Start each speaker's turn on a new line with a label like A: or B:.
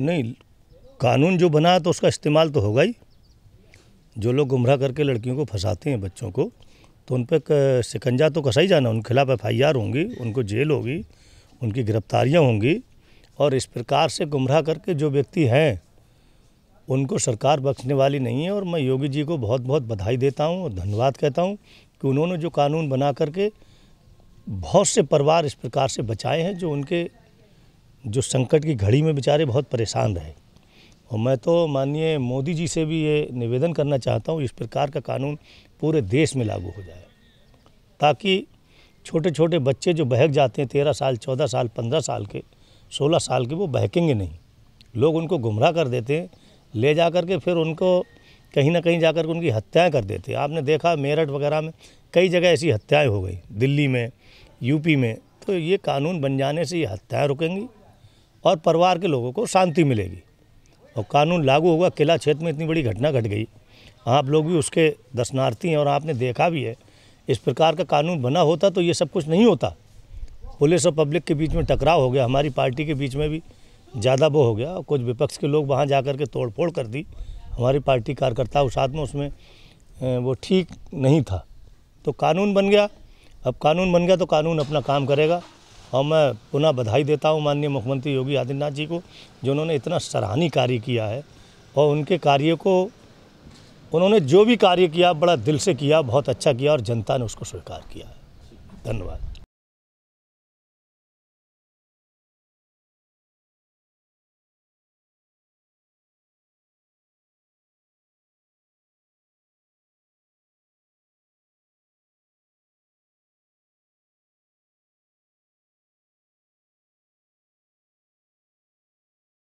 A: नहीं कानून जो बना है तो उसका इस्तेमाल तो होगा ही जो लोग गुमराह करके लड़कियों को फंसाते हैं बच्चों को तो उन पर शिकंजा तो कसा ही जाना उनके खिलाफ एफ होंगी उनको जेल होगी उनकी गिरफ्तारियाँ होंगी और इस प्रकार से गुमराह करके जो व्यक्ति हैं उनको सरकार बख्शने वाली नहीं है और मैं योगी जी को बहुत बहुत बधाई देता हूँ और धन्यवाद कहता हूँ कि उन्होंने जो कानून बना करके बहुत से परिवार इस प्रकार से बचाए हैं जो उनके जो संकट की घड़ी में बेचारे बहुत परेशान रहे और मैं तो माननीय मोदी जी से भी ये निवेदन करना चाहता हूँ इस प्रकार का कानून पूरे देश में लागू हो जाए ताकि छोटे छोटे बच्चे जो बहक जाते हैं तेरह साल चौदह साल पंद्रह साल के सोलह साल के वो बहकेंगे नहीं लोग उनको गुमराह कर देते हैं ले जा कर के फिर उनको कहीं ना कहीं जाकर के उनकी हत्याएं कर देते हैं आपने देखा मेरठ वगैरह में कई जगह ऐसी हत्याएं हो गई दिल्ली में यूपी में तो ये कानून बन जाने से ये हत्याएँ रुकेंगी और परिवार के लोगों को शांति मिलेगी और कानून लागू होगा किला क्षेत्र में इतनी बड़ी घटना घट गट गई आप लोग भी उसके दर्शनार्थी हैं और आपने देखा भी है इस प्रकार का कानून बना होता तो ये सब कुछ नहीं होता पुलिस और पब्लिक के बीच में टकराव हो गया हमारी पार्टी के बीच में भी ज़्यादा वो हो गया कुछ विपक्ष के लोग वहाँ जा कर के तोड़ कर दी हमारी पार्टी कार्यकर्ता उस साथ में उसमें वो ठीक नहीं था तो कानून बन गया अब कानून बन गया तो कानून अपना काम करेगा और हाँ, मैं पुनः बधाई देता हूँ माननीय मुख्यमंत्री योगी आदित्यनाथ जी को जिन्होंने इतना सराहनीय कार्य किया है और उनके कार्य को उन्होंने जो भी कार्य किया बड़ा दिल से किया बहुत अच्छा किया और जनता ने उसको स्वीकार किया है धन्यवाद